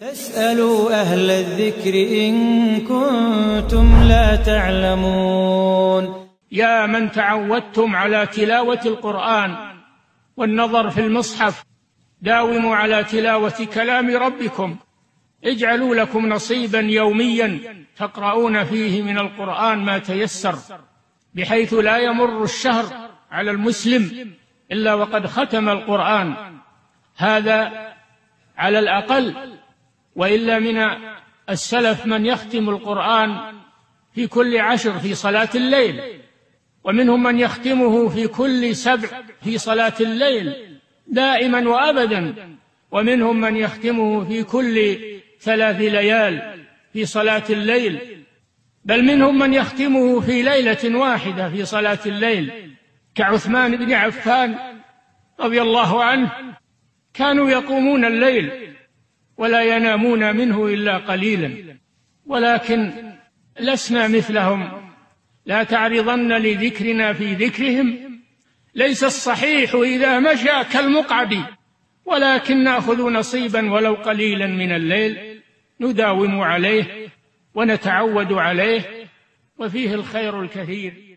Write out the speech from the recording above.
فاسألوا أهل الذكر إن كنتم لا تعلمون يا من تعودتم على تلاوة القرآن والنظر في المصحف داوموا على تلاوة كلام ربكم اجعلوا لكم نصيبا يوميا تقرؤون فيه من القرآن ما تيسر بحيث لا يمر الشهر على المسلم إلا وقد ختم القرآن هذا على الأقل وإلا من السلف من يختم القرآن في كل عشر في صلاة الليل ومنهم من يختمه في كل سبع في صلاة الليل دائما وأبدا ومنهم من يختمه في كل ثلاث ليال في صلاة الليل بل منهم من يختمه في ليلة واحدة في صلاة الليل كعثمان بن عفان رضي الله عنه كانوا يقومون الليل ولا ينامون منه إلا قليلا ولكن لسنا مثلهم لا تعرضن لذكرنا في ذكرهم ليس الصحيح إذا مشى كالمقعد ولكن نأخذ نصيبا ولو قليلا من الليل نداوم عليه ونتعود عليه وفيه الخير الكثير